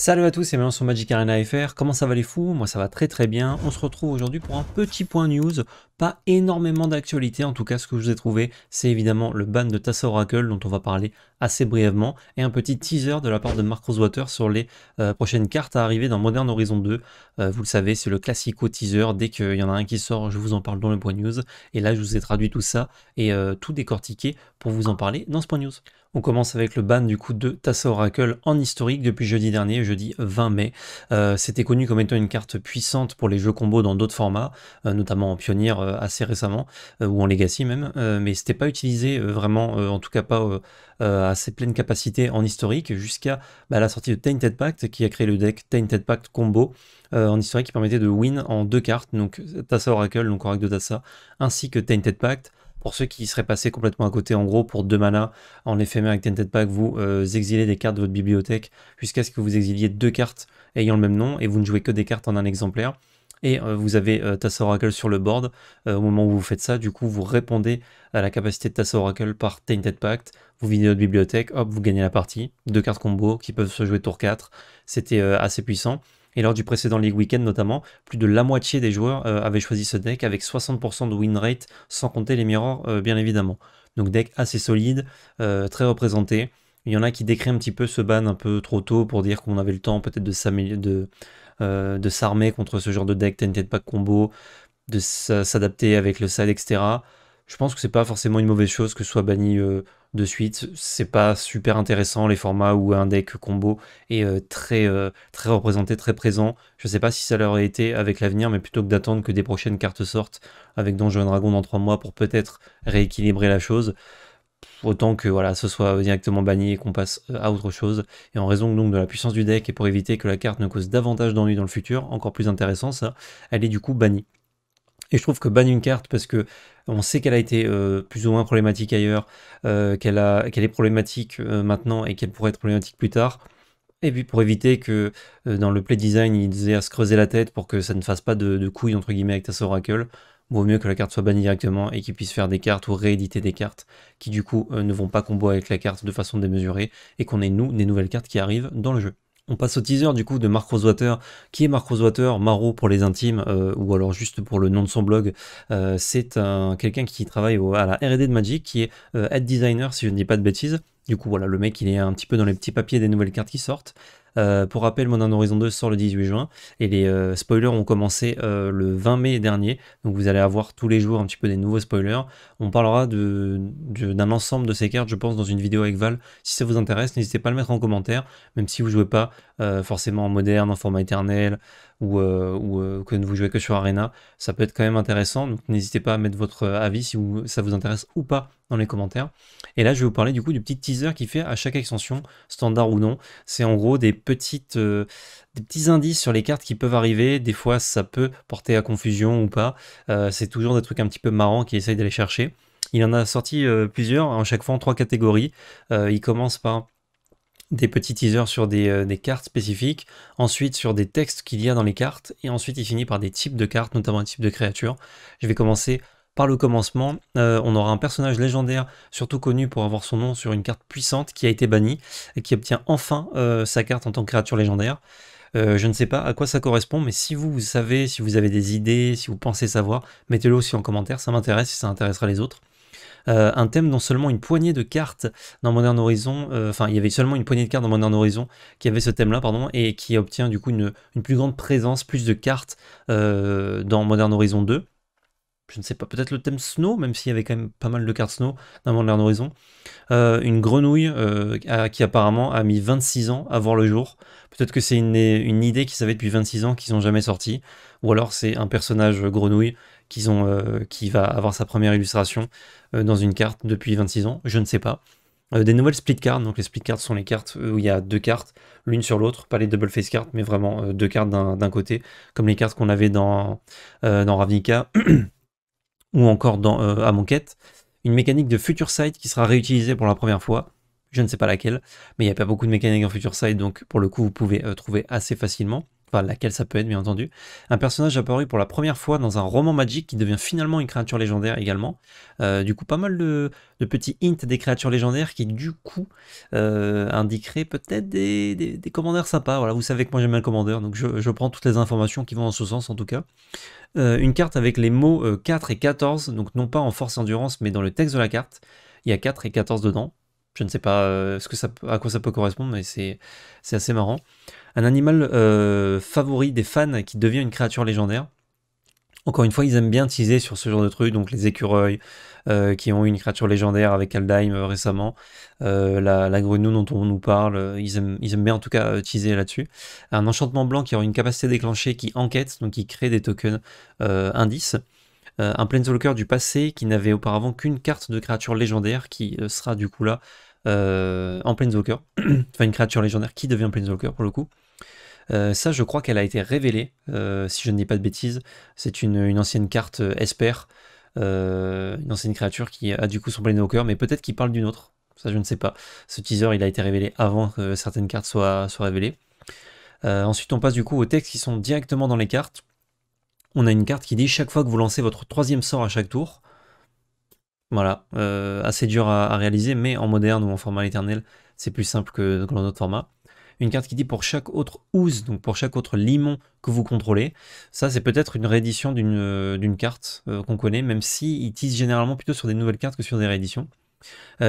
Salut à tous et bienvenue sur Magic Arena FR, comment ça va les fous Moi ça va très très bien, on se retrouve aujourd'hui pour un petit point news, pas énormément d'actualité, en tout cas ce que je vous ai trouvé c'est évidemment le ban de Tassa Oracle dont on va parler assez brièvement et un petit teaser de la part de Mark Rosewater sur les euh, prochaines cartes à arriver dans Modern Horizon 2, euh, vous le savez c'est le classico teaser, dès qu'il y en a un qui sort je vous en parle dans le point news et là je vous ai traduit tout ça et euh, tout décortiqué pour vous en parler dans ce point news. On commence avec le ban du coup de Tassa Oracle en historique depuis jeudi dernier, jeudi 20 mai. Euh, c'était connu comme étant une carte puissante pour les jeux combo dans d'autres formats, euh, notamment en Pionnier euh, assez récemment, ou en Legacy même, mais ce n'était pas utilisé vraiment, en tout cas pas à ses pleines capacités en historique, jusqu'à bah, la sortie de Tainted Pact qui a créé le deck Tainted Pact Combo. en historique qui permettait de win en deux cartes, donc Tassa Oracle, donc Oracle de Tassa, ainsi que Tainted Pact, pour ceux qui seraient passés complètement à côté, en gros, pour deux manas, en éphémère avec Tented Pact, vous euh, exiliez des cartes de votre bibliothèque jusqu'à ce que vous exiliez deux cartes ayant le même nom et vous ne jouez que des cartes en un exemplaire. Et euh, vous avez euh, Tassa Oracle sur le board. au moment où vous faites ça, du coup, vous répondez à la capacité de Tassa Oracle par Tainted Pact. Vous videz votre bibliothèque, hop, vous gagnez la partie. Deux cartes combo qui peuvent se jouer tour 4. C'était assez puissant. Et lors du précédent League Weekend notamment, plus de la moitié des joueurs euh, avaient choisi ce deck avec 60% de win rate, sans compter les mirrors euh, bien évidemment. Donc deck assez solide, euh, très représenté. Il y en a qui décrit un petit peu ce ban un peu trop tôt pour dire qu'on avait le temps peut-être de, s'armer contre ce genre de deck, pas de pack combo, de s'adapter avec le side, etc. Je pense que c'est pas forcément une mauvaise chose que soit banni de suite. C'est pas super intéressant les formats où un deck combo est euh, très, euh, très représenté, très présent. Je sais pas si ça leur a été avec l'avenir, mais plutôt que d'attendre que des prochaines cartes sortent avec Donjon Dragon dans 3 mois pour peut-être rééquilibrer la chose, autant que voilà, ce soit directement banni et qu'on passe euh, à autre chose. Et en raison donc de la puissance du deck et pour éviter que la carte ne cause davantage d'ennuis dans le futur, encore plus intéressant ça, elle est du coup bannie. Et je trouve que ban une carte parce que on sait qu'elle a été euh, plus ou moins problématique ailleurs, euh, qu'elle est problématique euh, maintenant et qu'elle pourrait être problématique plus tard. Et puis pour éviter que dans le play design ils aient à se creuser la tête pour que ça ne fasse pas de, couilles entre guillemets avec ta Oracle, vaut mieux que la carte soit bannie directement et qu'ils puissent faire des cartes ou rééditer des cartes qui du coup ne vont pas combo avec la carte de façon démesurée et qu'on ait nous des nouvelles cartes qui arrivent dans le jeu. On passe au teaser du coup de Mark Rosewater. Qui est Mark Rosewater Maro pour les intimes, euh, ou alors juste pour le nom de son blog. Euh, c'est un, quelqu'un qui travaille à la RD de Magic, qui est euh, head designer, si je ne dis pas de bêtises. Du coup, voilà, le mec, il est un petit peu dans les petits papiers des nouvelles cartes qui sortent. Euh, pour rappel, Modern Horizon 2 sort le 18 juin et les euh, spoilers ont commencé euh, le 20 mai dernier. Donc vous allez avoir tous les jours un petit peu des nouveaux spoilers. On parlera d'un ensemble de ces cartes, je pense, dans une vidéo avec Val. Si ça vous intéresse, n'hésitez pas à le mettre en commentaire, même si vous jouez pas forcément en moderne, en format éternel ou, que vous jouez que sur Arena. Ça peut être quand même intéressant. Donc n'hésitez pas à mettre votre avis si ça vous intéresse ou pas dans les commentaires. Et là, je vais vous parler du coup du petit teaser qui fait à chaque extension, standard ou non. C'est en gros des, petites, euh, petits indices sur les cartes qui peuvent arriver. Des fois, ça peut porter à confusion ou pas. Euh, c'est toujours des trucs un petit peu marrants qui essaye d'aller chercher. Il en a sorti euh, plusieurs, hein, À chaque fois en trois catégories. il commence par des petits teasers sur des, des, cartes spécifiques, ensuite sur des textes qu'il y a dans les cartes, et ensuite il finit par des types de cartes, notamment des types de créatures. Je vais commencer par le commencement. Euh, on aura un personnage légendaire, surtout connu pour avoir son nom sur une carte puissante qui a été bannie et qui obtient enfin euh, sa carte en tant que créature légendaire. Euh, je ne sais pas à quoi ça correspond, mais si vous, savez, si vous avez des idées, si vous pensez savoir, mettez-le aussi en commentaire, ça m'intéresse et ça intéressera les autres. un thème dont seulement une poignée de cartes dans Modern Horizon, enfin il y avait seulement une poignée de cartes dans Modern Horizon qui avait ce thème-là, pardon, et qui obtient du coup une, plus grande présence, plus de cartes dans Modern Horizon 2 je ne sais pas, peut-être le thème Snow, même s'il y avait quand même pas mal de cartes Snow d'un moment de euh, une grenouille euh, qui apparemment a mis 26 ans à voir le jour. Peut-être que c'est une, une, idée qui s'avait depuis 26 ans qu'ils n'ont jamais sorti. Ou alors c'est un personnage grenouille ont, euh, qui va avoir sa première illustration dans une carte depuis 26 ans. Je ne sais pas. des nouvelles split cards. Donc les split cards sont les cartes où il y a deux cartes, l'une sur l'autre. Pas les double face cards, mais vraiment deux cartes d'un côté. Comme les cartes qu'on avait dans, dans Ravnica. ou encore dans, mon euh, à quête, une mécanique de Future Sight qui sera réutilisée pour la première fois. Je ne sais pas laquelle, mais il n'y a pas beaucoup de mécaniques en Future Sight, donc pour le coup, vous pouvez euh, trouver assez facilement enfin laquelle ça peut être bien entendu, un personnage apparu pour la première fois dans un roman magique qui devient finalement une créature légendaire également. Euh, du coup, pas mal de, petits hints des créatures légendaires qui du coup euh, indiqueraient peut-être des, des, commandeurs sympas. Voilà, vous savez que moi j'aime bien le commandeur, donc je, prends toutes les informations qui vont en ce sens en tout cas. Euh, une carte avec les mots 4 et 14, donc non pas en force et endurance, mais dans le texte de la carte, il y a 4 et 14 dedans. Je ne sais pas euh, ce que ça, à quoi ça peut correspondre, mais c'est assez marrant. Un animal euh, favori des fans qui devient une créature légendaire. Encore une fois, ils aiment bien teaser sur ce genre de trucs, donc les écureuils euh, qui ont eu une créature légendaire avec Aldheim récemment, la, grenouille dont on nous parle, ils aiment, ils aiment bien en tout cas teaser là-dessus. Un enchantement blanc qui aura une capacité déclenchée qui enquête, donc qui crée des tokens indices. un Planeswalker du passé qui n'avait auparavant qu'une carte de créature légendaire qui sera du coup là euh, en Planeswalker, enfin une créature légendaire qui devient Planeswalker pour le coup. Euh, ça, je crois qu'elle a été révélée, euh, si je ne dis pas de bêtises. C'est une, ancienne carte Esper, une ancienne créature qui a du coup son Planeswalker, mais peut-être qu'il parle d'une autre. Ça, je ne sais pas. Ce teaser, il a été révélé avant que certaines cartes soient révélées. ensuite, on passe du coup aux textes qui sont directement dans les cartes. On a une carte qui dit chaque fois que vous lancez votre troisième sort à chaque tour, voilà, euh, assez dur à, réaliser, mais en moderne ou en format éternel, c'est plus simple que dans notre format. Une carte qui dit pour chaque autre ouse, donc pour chaque autre limon que vous contrôlez. Ça, c'est peut-être une réédition d'une euh, carte euh, qu'on connaît, même si il tissent généralement plutôt sur des nouvelles cartes que sur des rééditions.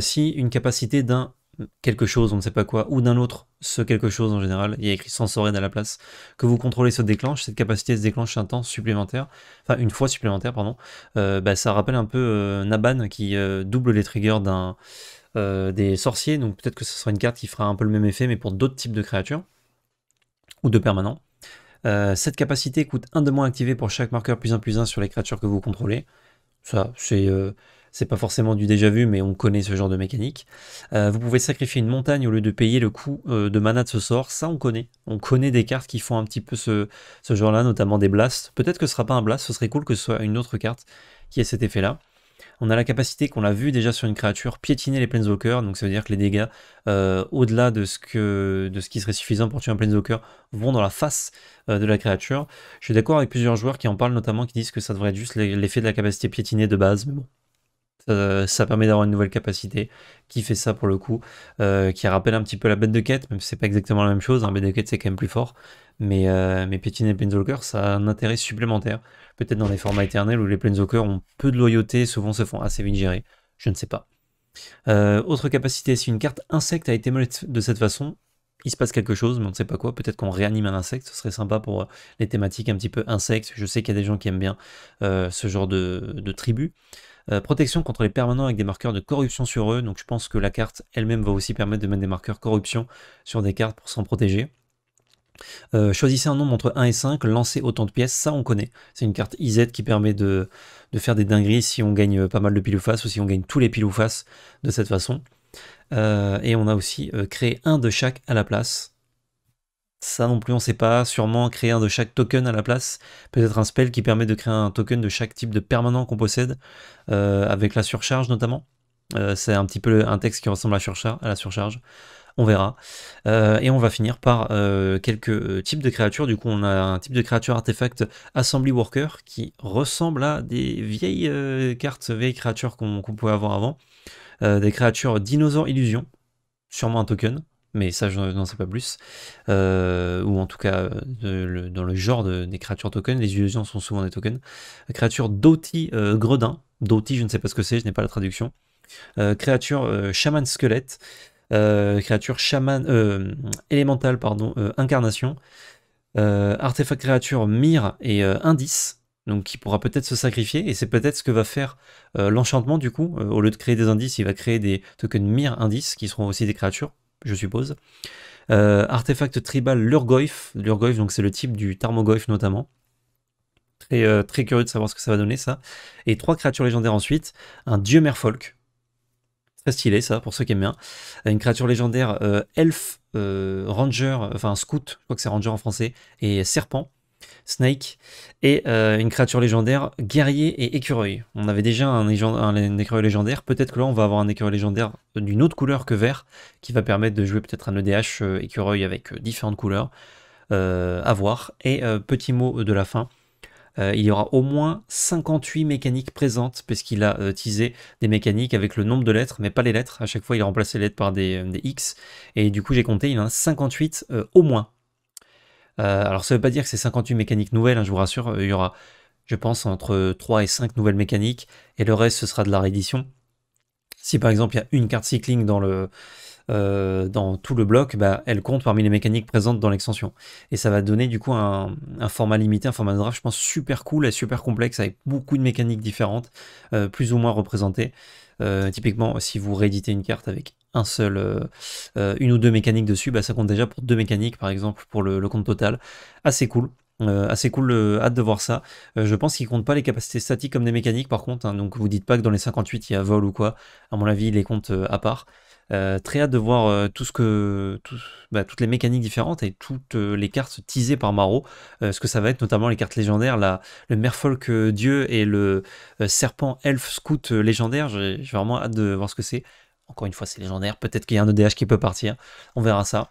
si une capacité d'un quelque chose, on ne sait pas quoi, ou d'un autre, ce quelque chose en général, il y a écrit sorène à la place, que vous contrôlez se déclenche, cette capacité se déclenche un temps supplémentaire, enfin une fois supplémentaire, pardon, euh, bah, ça rappelle un peu euh, Naban qui euh, double les triggers d'un, des sorciers, donc peut-être que ce sera une carte qui fera un peu le même effet, mais pour d'autres types de créatures, ou de permanents. cette capacité coûte un de moins activé pour chaque marqueur plus 1 plus 1 sur les créatures que vous contrôlez. Ça, c'est c'est pas forcément du déjà vu, mais on connaît ce genre de mécanique. Euh, vous pouvez sacrifier une montagne au lieu de payer le coût euh, de mana de ce sort, ça on connaît. On connaît des cartes qui font un petit peu ce, genre-là, notamment des blasts. Peut-être que ce sera pas un blast, ce serait cool que ce soit une autre carte qui ait cet effet-là. On a la capacité qu'on l'a vu déjà sur une créature, piétiner les planeswalkers, donc ça veut dire que les dégâts euh, au-delà de, ce de ce qui serait suffisant pour tuer un planeswalker vont dans la face de la créature. Je suis d'accord avec plusieurs joueurs qui en parlent notamment, qui disent que ça devrait être juste l'effet de la capacité piétinée de base, mais bon, euh, ça permet d'avoir une nouvelle capacité qui fait ça pour le coup, euh, qui rappelle un petit peu la bête de quête, même si c'est pas exactement la même chose, la hein. bête de quête c'est quand même plus fort, mais, euh, et ça a un intérêt supplémentaire, peut-être dans les formats éternels où les Planeswalkers ont peu de loyauté, souvent se font assez vite gérer, je ne sais pas. Euh, autre capacité, si une carte insecte a été molette de cette façon, il se passe quelque chose, mais on ne sait pas quoi. Peut-être qu'on réanime un insecte, ce serait sympa pour les thématiques un petit peu insectes. Je sais qu'il y a des gens qui aiment bien ce genre de, de tribu. Euh, protection contre les permanents avec des marqueurs de corruption sur eux. Donc je pense que la carte elle-même va aussi permettre de mettre des marqueurs corruption sur des cartes pour s'en protéger. Euh, choisissez un nombre entre 1 et 5, lancez autant de pièces, ça on connaît. C'est une carte IZ qui permet de, faire des dingueries si on gagne euh, pas mal de piles ou face ou si on gagne tous les piles ou face de cette façon. et on a aussi créé un de chaque à la place. Ça non plus, on sait pas. Sûrement créer un de chaque token à la place. Peut-être un spell qui permet de créer un token de chaque type de permanent qu'on possède, euh, avec la surcharge notamment. Euh, c'est un petit peu un texte qui ressemble à, la surcharge. On verra. Euh, et on va finir par quelques types de créatures. Du coup, on a un type de créature artefact Assembly Worker qui ressemble à des vieilles cartes, vieilles créatures qu'on pouvait avoir avant. des créatures dinosaures Illusion, sûrement un token mais ça je n'en sais pas plus, euh, ou en tout cas euh, dans le genre des créatures tokens, les illusions sont souvent des tokens, créature Doti euh, Gredin, Doti je ne sais pas ce que c'est, je n'ai pas la traduction, créature chaman squelette, créature chaman élémentale, pardon, incarnation, artefact créature mire et indice, donc qui pourra peut-être se sacrifier, et c'est peut-être ce que va faire l'enchantement du coup, au lieu de créer des indices, il va créer des tokens mire Indice, qui seront aussi des créatures, je suppose. Euh, artefact tribal Lurgoyf. Lurgoyf, donc c'est le type du Tarmogoyf notamment. Très, euh, très curieux de savoir ce que ça va donner ça. Et trois créatures légendaires ensuite. Un dieu merfolk. Très stylé ça, pour ceux qui aiment bien. Une créature légendaire euh, elf, ranger, enfin scout, je crois que c'est ranger en français, et serpent. Snake et euh, une créature légendaire, guerrier et écureuil. On avait déjà un, écureuil légendaire, peut-être que là on va avoir un écureuil légendaire euh, d'une autre couleur que vert, qui va permettre de jouer peut-être un EDH euh, écureuil avec différentes couleurs, à voir. Et petit mot de la fin, il y aura au moins 58 mécaniques présentes, puisqu'il a teasé des mécaniques avec le nombre de lettres, mais pas les lettres, à chaque fois il a remplacé les lettres par des, des X, et du coup j'ai compté, il y en a 58 au moins euh, alors ça ne veut pas dire que c'est 58 mécaniques nouvelles, hein, je vous rassure, euh, il y aura, je pense, entre 3 et 5 nouvelles mécaniques, et le reste, ce sera de la réédition. Si par exemple il y a une carte cycling dans, le, euh, dans tout le bloc, bah, elle compte parmi les mécaniques présentes dans l'extension. Et ça va donner du coup un, format limité, un format de draft, je pense, super cool et super complexe, avec beaucoup de mécaniques différentes, plus ou moins représentées. typiquement, si vous rééditez une carte avec un seul, euh, euh, une ou deux mécaniques dessus, bah, ça compte déjà pour deux mécaniques par exemple pour le, compte total. Assez cool. Euh, assez cool, hâte de voir ça. je pense qu'il compte pas les capacités statiques comme des mécaniques par contre, hein, donc vous dites pas que dans les 58 il y a vol ou quoi, à mon avis il les compte à part. très hâte de voir tout ce que, bah, toutes les mécaniques différentes et toutes les cartes teasées par Maro, ce que ça va être notamment les cartes légendaires, la, le merfolk dieu et le serpent elf scout légendaire, j'ai vraiment hâte de voir ce que c'est. Encore une fois, c'est légendaire. Peut-être qu'il y a un ODH e qui peut partir. On verra ça.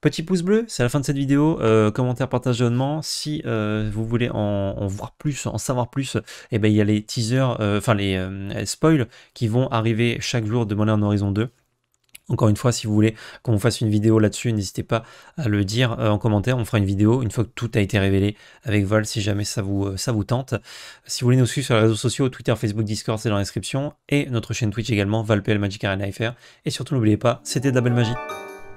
Petit pouce bleu, c'est la fin de cette vidéo. Euh, commentaire, partage, abonnement. Si euh, vous voulez en, voir plus, en savoir plus, eh ben, il y a les teasers, euh, enfin les spoils qui vont arriver chaque jour de Money en Horizon 2. Encore une fois, si vous voulez qu'on fasse une vidéo là-dessus, n'hésitez pas à le dire euh, en commentaire. On fera une vidéo une fois que tout a été révélé avec Val, si jamais ça vous, euh, ça vous tente. Si vous voulez nous suivre sur les réseaux sociaux, Twitter, Facebook, Discord, c'est dans la description. Et notre chaîne Twitch également, ValPL Magic Arena Et surtout, n'oubliez pas, c'était de la belle magie.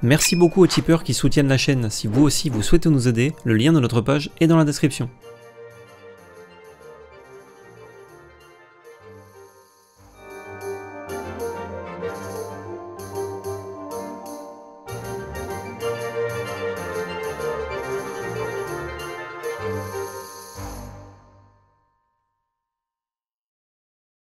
Merci beaucoup aux tipeurs qui soutiennent la chaîne. Si vous aussi vous souhaitez nous aider, le lien de notre page est dans la description.